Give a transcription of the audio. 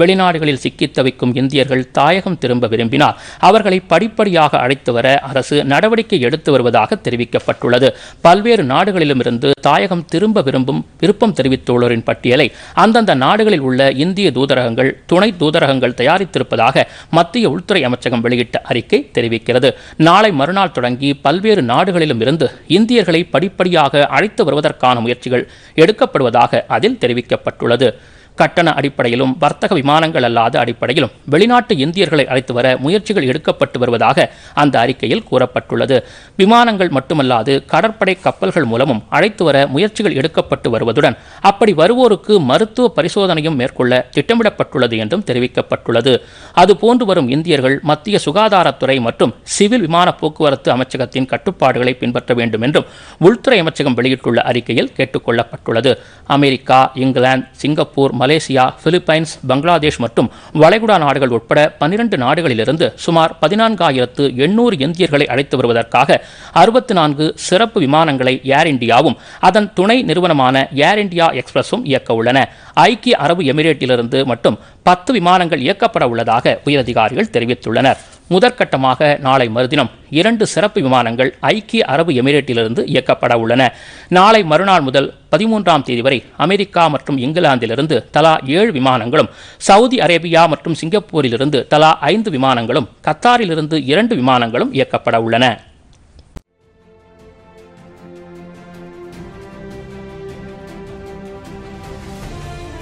வெளிநாடுகளில் சிக்கி தவிக்கும் இந்தியர்கள் தாயகம் திரும்ப விரும்பினால் அவர்களை படிப்படியாக அழைத்து வர அரசு நடவடிக்கை எடுத்து வருவதாக தெரிவிக்கப்பட்டுள்ளது பல்வேறு நாடுகளிலுமிருந்து தாயகம் திரும்ப விரும்பும் விருப்பம் தெரிவித்துள்ளோரின் பட்டியலை அந்தந்த நாடுகளில் உள்ள இந்திய தூதரகங்கள் துணை தூதரகங்கள் தயாரித்திருப்பதாக மத்திய உள்துறை அமைச்சகம் வெளியிட்ட அறிக்கை தெரிவிக்கிறது நாளை மறுநாள் தொடங்கி பல்வேறு நாடுகளிலும் இருந்து இந்தியர்களை படிப்படியாக அழைத்து வருவதற்கான முயற்சிகள் எடுக்கப்படுவதாக அதில் தெரிவிக்கப்பட்டுள்ளது கட்டண அடிப்படையிலும் வர்த்தக விமானங்கள் அல்லாத அடிப்படையிலும் வெளிநாட்டு இந்தியர்களை அழைத்து வர முயற்சிகள் எடுக்கப்பட்டு வருவதாக அந்த அறிக்கையில் கூறப்பட்டுள்ளது விமானங்கள் மட்டுமல்லாது கடற்படை கப்பல்கள் மூலமும் அழைத்து வர முயற்சிகள் எடுக்கப்பட்டு வருவதுடன் அப்படி வருவோருக்கு மருத்துவ பரிசோதனையும் மேற்கொள்ள திட்டமிடப்பட்டுள்ளது என்றும் தெரிவிக்கப்பட்டுள்ளது அதுபோன்று வரும் இந்தியர்கள் மத்திய சுகாதாரத்துறை மற்றும் சிவில் விமான போக்குவரத்து அமைச்சகத்தின் கட்டுப்பாடுகளை பின்பற்ற வேண்டும் என்றும் உள்துறை அமைச்சகம் வெளியிட்டுள்ள அறிக்கையில் கேட்டுக்கொள்ளப்பட்டுள்ளது America England Singapore Malaysia Philippines Bangladesh மற்றும் வளைகுடா நாடுகள் உட்பட பனிரண்டு நாடுகளிலிருந்து சுமார் பதினான்காயிரத்து எண்ணூறு இந்தியர்களை அழைத்து வருவதற்காக அறுபத்தி நான்கு சிறப்பு விமானங்களை ஏர் இண்டியாவும் அதன் துணை நிறுவனமான ஏர் இண்டியா எக்ஸ்பிரஸும் இயக்க உள்ளன ஐக்கிய அரபு எமிரேட்டிலிருந்து மட்டும் பத்து விமானங்கள் இயக்கப்பட உள்ளதாக உயரதிகாரிகள் தெரிவித்துள்ளனர் முதற்கட்டமாக நாளை மறுதினம் இரண்டு சிறப்பு விமானங்கள் ஐக்கிய அரபு எமிரேட்டிலிருந்து இயக்கப்பட உள்ளன நாளை மறுநாள் முதல் பதிமூன்றாம் தேதி வரை அமெரிக்கா மற்றும் இங்கிலாந்திலிருந்து தலா ஏழு விமானங்களும் சவுதி அரேபியா மற்றும் சிங்கப்பூரிலிருந்து தலா ஐந்து விமானங்களும் கத்தாரிலிருந்து இரண்டு விமானங்களும் இயக்கப்பட உள்ளன